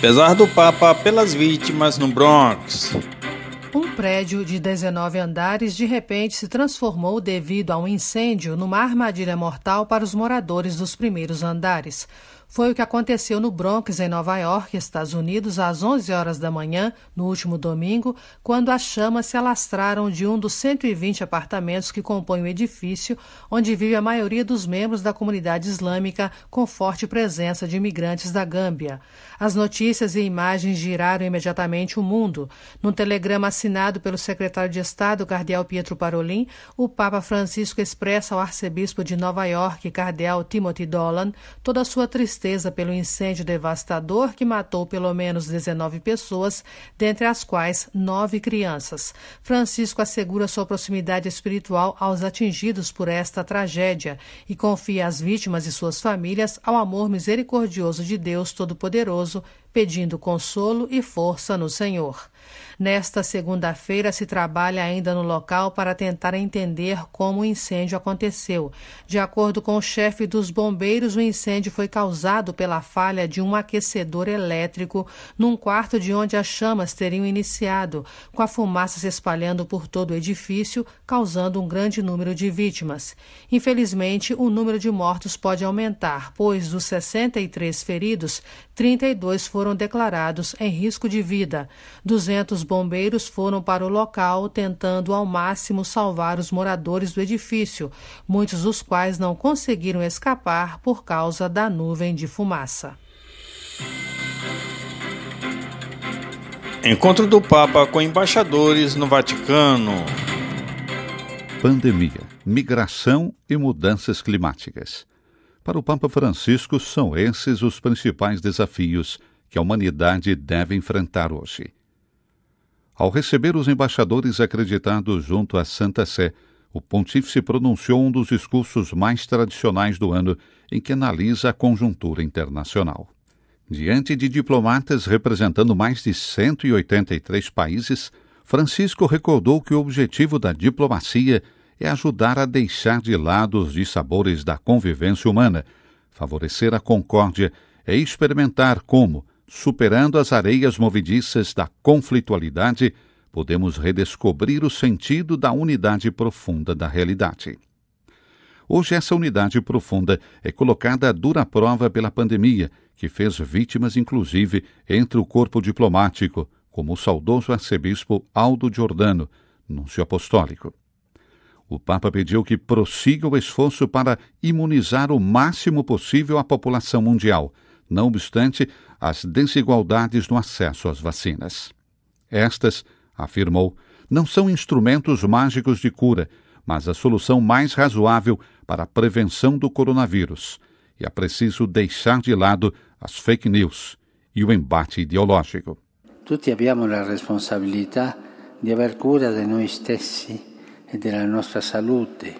Pesar do Papa pelas vítimas no Bronx prédio de 19 andares de repente se transformou devido a um incêndio numa armadilha mortal para os moradores dos primeiros andares. Foi o que aconteceu no Bronx, em Nova York, Estados Unidos, às 11 horas da manhã, no último domingo, quando as chamas se alastraram de um dos 120 apartamentos que compõem o edifício, onde vive a maioria dos membros da comunidade islâmica, com forte presença de imigrantes da Gâmbia. As notícias e imagens giraram imediatamente o mundo. Num telegrama assinado, assinado pelo secretário de Estado, cardeal Pietro Parolin, o Papa Francisco expressa ao arcebispo de Nova York, cardeal Timothy Dolan, toda a sua tristeza pelo incêndio devastador que matou pelo menos 19 pessoas, dentre as quais nove crianças. Francisco assegura sua proximidade espiritual aos atingidos por esta tragédia e confia às vítimas e suas famílias ao amor misericordioso de Deus Todo-Poderoso, pedindo consolo e força no Senhor. Nesta segunda-feira, se trabalha ainda no local para tentar entender como o incêndio aconteceu. De acordo com o chefe dos bombeiros, o incêndio foi causado pela falha de um aquecedor elétrico num quarto de onde as chamas teriam iniciado, com a fumaça se espalhando por todo o edifício, causando um grande número de vítimas. Infelizmente, o número de mortos pode aumentar, pois dos 63 feridos, 32 foram declarados em risco de vida. 200 bombeiros foram para o local tentando ao máximo salvar os moradores do edifício, muitos dos quais não conseguiram escapar por causa da nuvem de fumaça. Encontro do Papa com embaixadores no Vaticano. Pandemia, migração e mudanças climáticas. Para o Papa Francisco, são esses os principais desafios que a humanidade deve enfrentar hoje. Ao receber os embaixadores acreditados junto à Santa Sé, o pontífice pronunciou um dos discursos mais tradicionais do ano, em que analisa a conjuntura internacional. Diante de diplomatas representando mais de 183 países, Francisco recordou que o objetivo da diplomacia é ajudar a deixar de lado os dissabores da convivência humana, favorecer a concórdia e experimentar como, superando as areias movediças da conflitualidade, podemos redescobrir o sentido da unidade profunda da realidade. Hoje, essa unidade profunda é colocada à dura prova pela pandemia, que fez vítimas, inclusive, entre o corpo diplomático, como o saudoso arcebispo Aldo Giordano, nuncio apostólico. O Papa pediu que prossiga o esforço para imunizar o máximo possível a população mundial – não obstante as desigualdades no acesso às vacinas. Estas, afirmou, não são instrumentos mágicos de cura, mas a solução mais razoável para a prevenção do coronavírus. E é preciso deixar de lado as fake news e o embate ideológico. Todos temos a responsabilidade de haver cura de nós mesmos e da nossa saúde.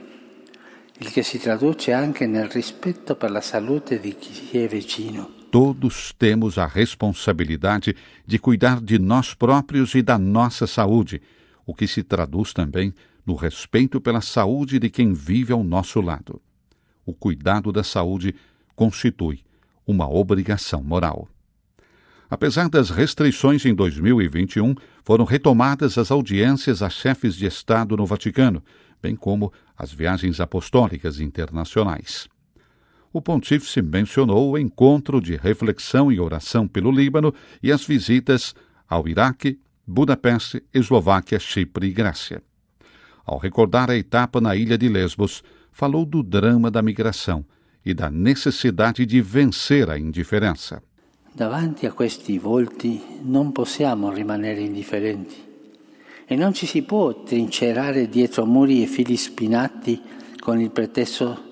O que se traduz também no respeito pela saúde de quem é è vicino todos temos a responsabilidade de cuidar de nós próprios e da nossa saúde, o que se traduz também no respeito pela saúde de quem vive ao nosso lado. O cuidado da saúde constitui uma obrigação moral. Apesar das restrições em 2021, foram retomadas as audiências a chefes de Estado no Vaticano, bem como as viagens apostólicas internacionais o pontífice mencionou o encontro de reflexão e oração pelo Líbano e as visitas ao Iraque, Budapeste, Eslováquia, Chipre e Grécia. Ao recordar a etapa na ilha de Lesbos, falou do drama da migração e da necessidade de vencer a indiferença. Davanti a questi volti non possiamo rimanere indifferenti e non ci si può trincerare dietro muri e fili spinati con il pretesto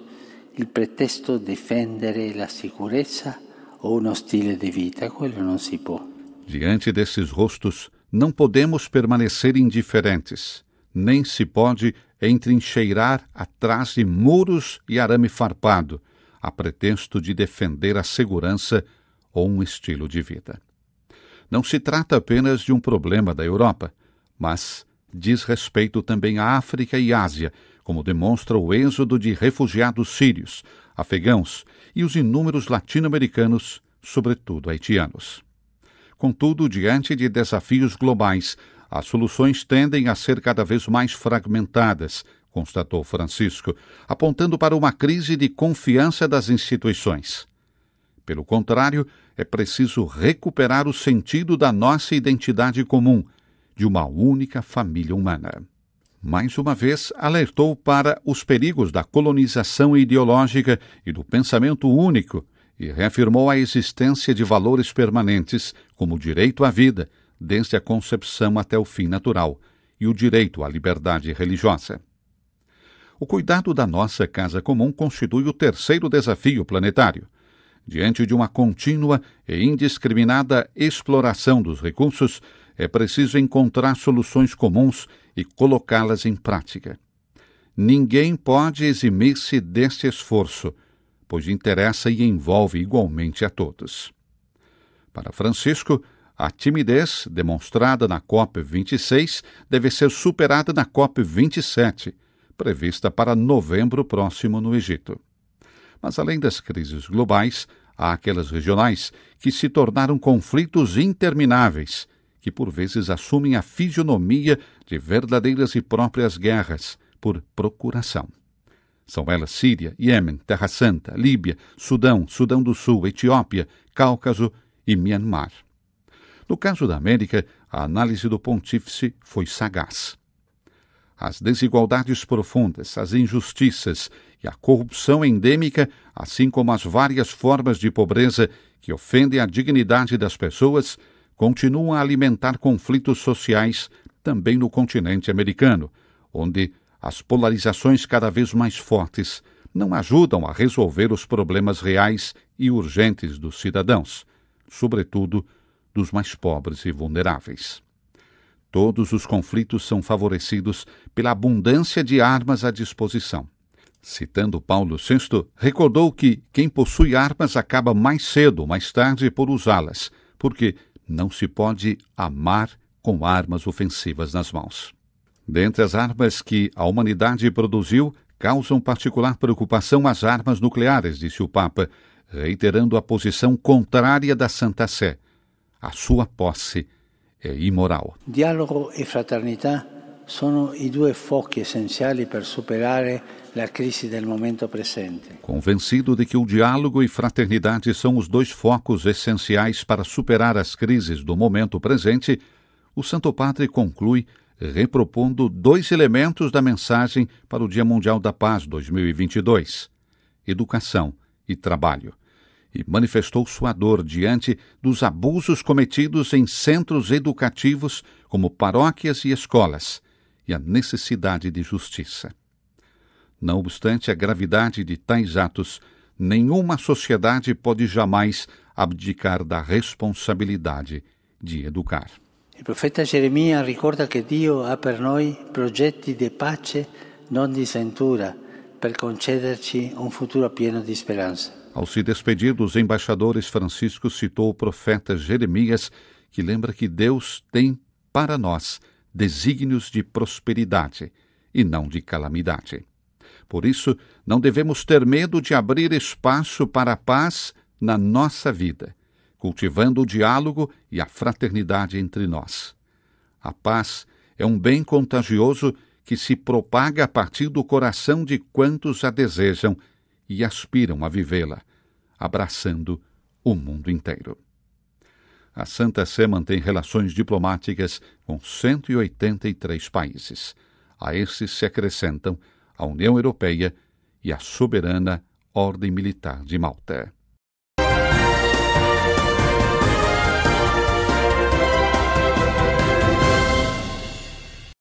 il pretesto difendere la sicurezza ou uno stile di vita, quello non si può. Diante desses rostos, não podemos permanecer indiferentes, nem se pode entrincheirar atrás de muros e arame farpado, a pretexto de defender a segurança ou um estilo de vida. Não se trata apenas de um problema da Europa, mas diz respeito também à África e Ásia, como demonstra o êxodo de refugiados sírios, afegãos e os inúmeros latino-americanos, sobretudo haitianos. Contudo, diante de desafios globais, as soluções tendem a ser cada vez mais fragmentadas, constatou Francisco, apontando para uma crise de confiança das instituições. Pelo contrário, é preciso recuperar o sentido da nossa identidade comum, de uma única família humana mais uma vez alertou para os perigos da colonização ideológica e do pensamento único e reafirmou a existência de valores permanentes, como o direito à vida, desde a concepção até o fim natural, e o direito à liberdade religiosa. O cuidado da nossa casa comum constitui o terceiro desafio planetário. Diante de uma contínua e indiscriminada exploração dos recursos, é preciso encontrar soluções comuns e colocá-las em prática. Ninguém pode eximir-se deste esforço, pois interessa e envolve igualmente a todos. Para Francisco, a timidez demonstrada na COP26 deve ser superada na COP27, prevista para novembro próximo no Egito. Mas além das crises globais, há aquelas regionais que se tornaram conflitos intermináveis que por vezes assumem a fisionomia de verdadeiras e próprias guerras, por procuração. São elas Síria, Iêmen, Terra Santa, Líbia, Sudão, Sudão do Sul, Etiópia, Cáucaso e Myanmar. No caso da América, a análise do pontífice foi sagaz. As desigualdades profundas, as injustiças e a corrupção endêmica, assim como as várias formas de pobreza que ofendem a dignidade das pessoas, continuam a alimentar conflitos sociais também no continente americano, onde as polarizações cada vez mais fortes não ajudam a resolver os problemas reais e urgentes dos cidadãos, sobretudo dos mais pobres e vulneráveis. Todos os conflitos são favorecidos pela abundância de armas à disposição. Citando Paulo VI, recordou que quem possui armas acaba mais cedo ou mais tarde por usá-las, porque não se pode amar com armas ofensivas nas mãos. Dentre as armas que a humanidade produziu, causam particular preocupação as armas nucleares, disse o Papa, reiterando a posição contrária da Santa Sé. A sua posse é imoral. Diálogo e fraternidade são os dois focos essenciais para superar a crise do momento presente. Convencido de que o diálogo e fraternidade são os dois focos essenciais para superar as crises do momento presente, o Santo Padre conclui repropondo dois elementos da mensagem para o Dia Mundial da Paz 2022: educação e trabalho. E manifestou sua dor diante dos abusos cometidos em centros educativos como paróquias e escolas e a necessidade de justiça. Não obstante a gravidade de tais atos, nenhuma sociedade pode jamais abdicar da responsabilidade de educar. O profeta Jeremias recorda que Deus há para nós projetos de paz, não de censura, para concederci um futuro pleno de esperança. Ao se despedir dos embaixadores, Francisco citou o profeta Jeremias, que lembra que Deus tem para nós desígnios de prosperidade e não de calamidade. Por isso, não devemos ter medo de abrir espaço para a paz na nossa vida, cultivando o diálogo e a fraternidade entre nós. A paz é um bem contagioso que se propaga a partir do coração de quantos a desejam e aspiram a vivê-la, abraçando o mundo inteiro a Santa Sé mantém relações diplomáticas com 183 países. A esses se acrescentam a União Europeia e a soberana Ordem Militar de Malta.